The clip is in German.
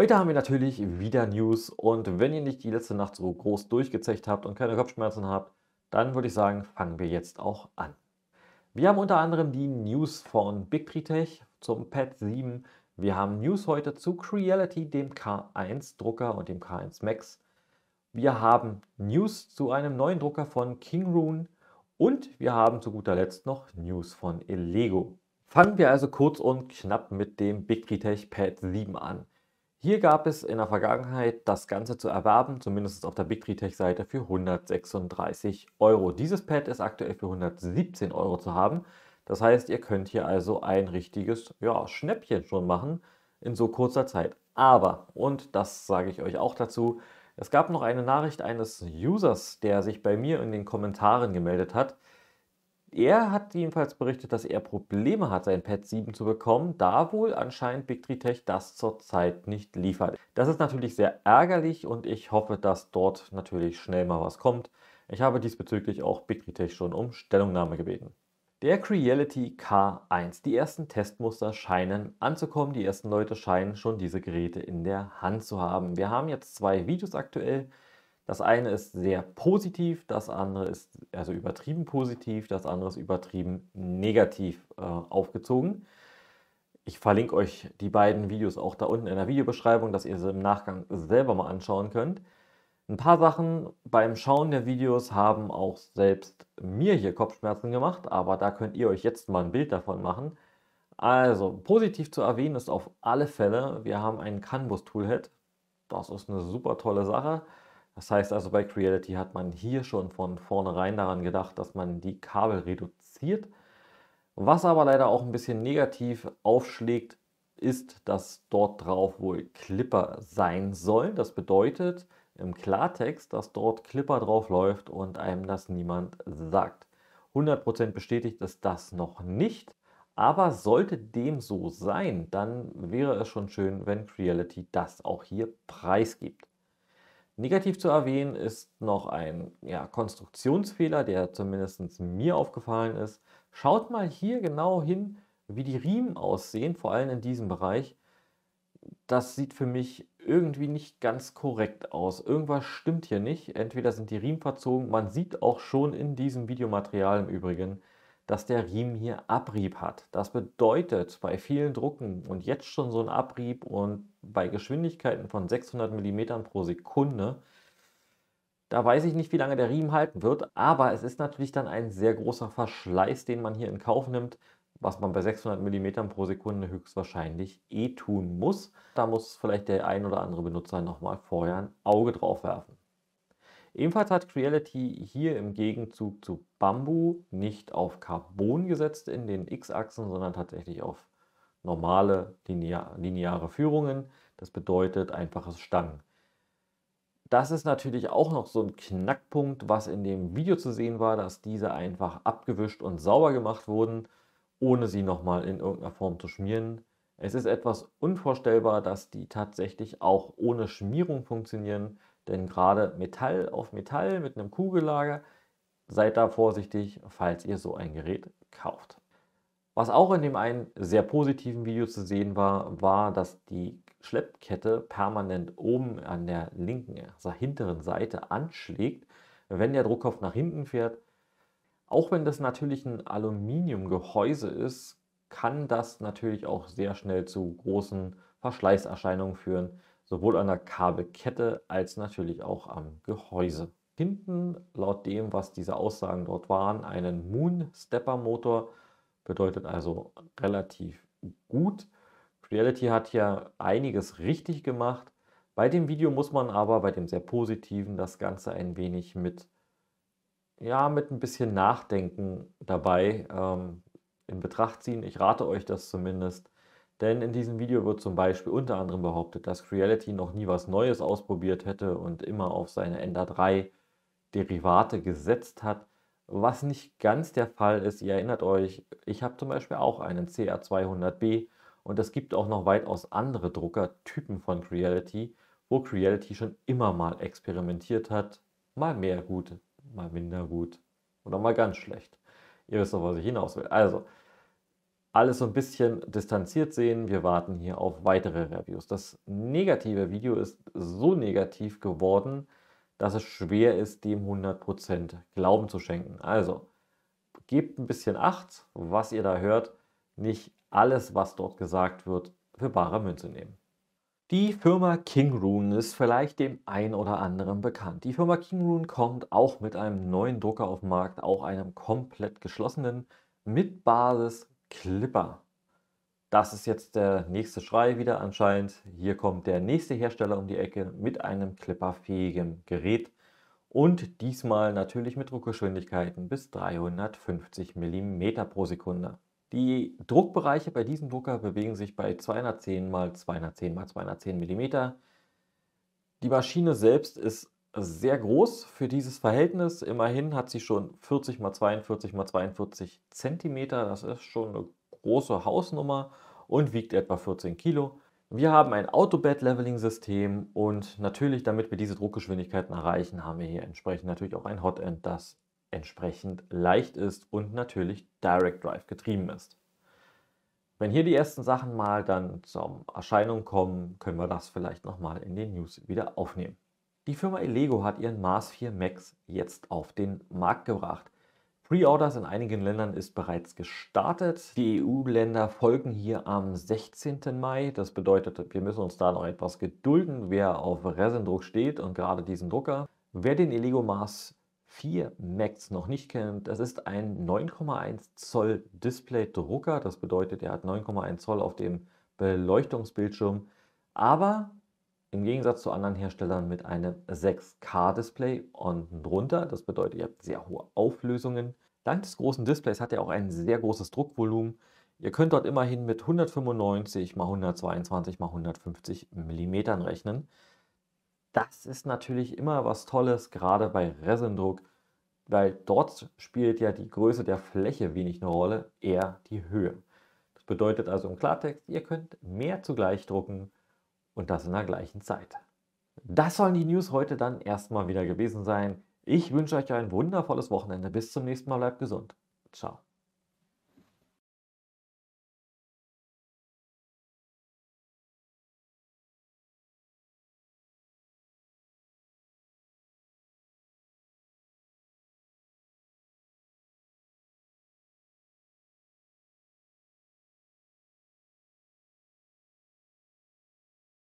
Heute haben wir natürlich wieder News und wenn ihr nicht die letzte Nacht so groß durchgezecht habt und keine Kopfschmerzen habt, dann würde ich sagen, fangen wir jetzt auch an. Wir haben unter anderem die News von BigTree zum Pad 7. Wir haben News heute zu Creality, dem K1 Drucker und dem K1 Max. Wir haben News zu einem neuen Drucker von Kingrune und wir haben zu guter Letzt noch News von Elego. Fangen wir also kurz und knapp mit dem BigTree Pad 7 an. Hier gab es in der Vergangenheit das Ganze zu erwerben, zumindest auf der bigtreetech Seite für 136 Euro. Dieses Pad ist aktuell für 117 Euro zu haben. Das heißt, ihr könnt hier also ein richtiges ja, Schnäppchen schon machen in so kurzer Zeit. Aber, und das sage ich euch auch dazu, es gab noch eine Nachricht eines Users, der sich bei mir in den Kommentaren gemeldet hat. Er hat jedenfalls berichtet, dass er Probleme hat, sein Pad 7 zu bekommen, da wohl anscheinend Big Tech das zurzeit nicht liefert. Das ist natürlich sehr ärgerlich und ich hoffe, dass dort natürlich schnell mal was kommt. Ich habe diesbezüglich auch Big Tech schon um Stellungnahme gebeten. Der Creality K1. Die ersten Testmuster scheinen anzukommen. Die ersten Leute scheinen schon diese Geräte in der Hand zu haben. Wir haben jetzt zwei Videos aktuell. Das eine ist sehr positiv, das andere ist also übertrieben positiv, das andere ist übertrieben negativ äh, aufgezogen. Ich verlinke euch die beiden Videos auch da unten in der Videobeschreibung, dass ihr sie im Nachgang selber mal anschauen könnt. Ein paar Sachen beim Schauen der Videos haben auch selbst mir hier Kopfschmerzen gemacht, aber da könnt ihr euch jetzt mal ein Bild davon machen. Also, positiv zu erwähnen ist auf alle Fälle, wir haben ein Canvas Toolhead. Das ist eine super tolle Sache. Das heißt also, bei Creality hat man hier schon von vornherein daran gedacht, dass man die Kabel reduziert. Was aber leider auch ein bisschen negativ aufschlägt, ist, dass dort drauf wohl Clipper sein sollen. Das bedeutet im Klartext, dass dort Clipper drauf läuft und einem das niemand sagt. 100% bestätigt ist das noch nicht. Aber sollte dem so sein, dann wäre es schon schön, wenn Creality das auch hier preisgibt. Negativ zu erwähnen ist noch ein ja, Konstruktionsfehler, der zumindest mir aufgefallen ist. Schaut mal hier genau hin, wie die Riemen aussehen, vor allem in diesem Bereich. Das sieht für mich irgendwie nicht ganz korrekt aus. Irgendwas stimmt hier nicht. Entweder sind die Riemen verzogen, man sieht auch schon in diesem Videomaterial im Übrigen, dass der Riemen hier Abrieb hat. Das bedeutet, bei vielen Drucken und jetzt schon so ein Abrieb und bei Geschwindigkeiten von 600 mm pro Sekunde, da weiß ich nicht, wie lange der Riemen halten wird, aber es ist natürlich dann ein sehr großer Verschleiß, den man hier in Kauf nimmt, was man bei 600 mm pro Sekunde höchstwahrscheinlich eh tun muss. Da muss vielleicht der ein oder andere Benutzer nochmal vorher ein Auge drauf werfen. Ebenfalls hat Creality hier im Gegenzug zu Bamboo nicht auf Carbon gesetzt in den X-Achsen, sondern tatsächlich auf normale lineare Führungen. Das bedeutet einfaches Stangen. Das ist natürlich auch noch so ein Knackpunkt, was in dem Video zu sehen war, dass diese einfach abgewischt und sauber gemacht wurden, ohne sie nochmal in irgendeiner Form zu schmieren. Es ist etwas unvorstellbar, dass die tatsächlich auch ohne Schmierung funktionieren. Denn gerade Metall auf Metall mit einem Kugellager, seid da vorsichtig, falls ihr so ein Gerät kauft. Was auch in dem einen sehr positiven Video zu sehen war, war, dass die Schleppkette permanent oben an der linken, also hinteren Seite anschlägt, wenn der Druckkopf nach hinten fährt. Auch wenn das natürlich ein Aluminiumgehäuse ist, kann das natürlich auch sehr schnell zu großen Verschleißerscheinungen führen, sowohl an der Kabelkette als natürlich auch am Gehäuse. Hinten, laut dem, was diese Aussagen dort waren, einen Moon Stepper Motor, bedeutet also relativ gut. Reality hat hier einiges richtig gemacht. Bei dem Video muss man aber, bei dem sehr positiven, das Ganze ein wenig mit, ja, mit ein bisschen Nachdenken dabei ähm, in Betracht ziehen. Ich rate euch das zumindest, denn in diesem Video wird zum Beispiel unter anderem behauptet, dass Creality noch nie was Neues ausprobiert hätte und immer auf seine Ender 3 Derivate gesetzt hat, was nicht ganz der Fall ist. Ihr erinnert euch, ich habe zum Beispiel auch einen CR200B und es gibt auch noch weitaus andere Druckertypen von Creality, wo Creality schon immer mal experimentiert hat. Mal mehr gut, mal minder gut oder mal ganz schlecht. Ihr wisst doch, was ich hinaus will. Also, alles so ein bisschen distanziert sehen. Wir warten hier auf weitere Reviews. Das negative Video ist so negativ geworden, dass es schwer ist, dem 100% Glauben zu schenken. Also gebt ein bisschen Acht, was ihr da hört. Nicht alles, was dort gesagt wird, für bare Münze nehmen. Die Firma Kingrune ist vielleicht dem ein oder anderen bekannt. Die Firma Kingrune kommt auch mit einem neuen Drucker auf den Markt, auch einem komplett geschlossenen, mit Basis Clipper. Das ist jetzt der nächste Schrei wieder anscheinend. Hier kommt der nächste Hersteller um die Ecke mit einem clipperfähigen Gerät und diesmal natürlich mit Druckgeschwindigkeiten bis 350 mm pro Sekunde. Die Druckbereiche bei diesem Drucker bewegen sich bei 210 x 210 x 210 mm. Die Maschine selbst ist sehr groß für dieses Verhältnis. Immerhin hat sie schon 40 x 42 x 42 cm. Das ist schon eine große Hausnummer und wiegt etwa 14 Kilo. Wir haben ein Autobed-Leveling-System und natürlich, damit wir diese Druckgeschwindigkeiten erreichen, haben wir hier entsprechend natürlich auch ein Hotend, das entsprechend leicht ist und natürlich Direct Drive getrieben ist. Wenn hier die ersten Sachen mal dann zur Erscheinung kommen, können wir das vielleicht nochmal in den News wieder aufnehmen. Die Firma Elego hat ihren Mars 4 Max jetzt auf den Markt gebracht. Pre-Orders in einigen Ländern ist bereits gestartet. Die EU-Länder folgen hier am 16. Mai. Das bedeutet, wir müssen uns da noch etwas gedulden, wer auf Resindruck steht und gerade diesen Drucker. Wer den Elego Mars 4 Max noch nicht kennt, das ist ein 9,1 Zoll Display-Drucker. Das bedeutet, er hat 9,1 Zoll auf dem Beleuchtungsbildschirm. Aber im Gegensatz zu anderen Herstellern mit einem 6K-Display unten drunter. Das bedeutet, ihr habt sehr hohe Auflösungen. Dank des großen Displays hat er auch ein sehr großes Druckvolumen. Ihr könnt dort immerhin mit 195 x 122 x 150 mm rechnen. Das ist natürlich immer was Tolles, gerade bei Resindruck, weil dort spielt ja die Größe der Fläche wenig eine Rolle, eher die Höhe. Das bedeutet also im Klartext, ihr könnt mehr zugleich drucken, und das in der gleichen Zeit. Das sollen die News heute dann erstmal wieder gewesen sein. Ich wünsche euch ein wundervolles Wochenende. Bis zum nächsten Mal, bleibt gesund. Ciao.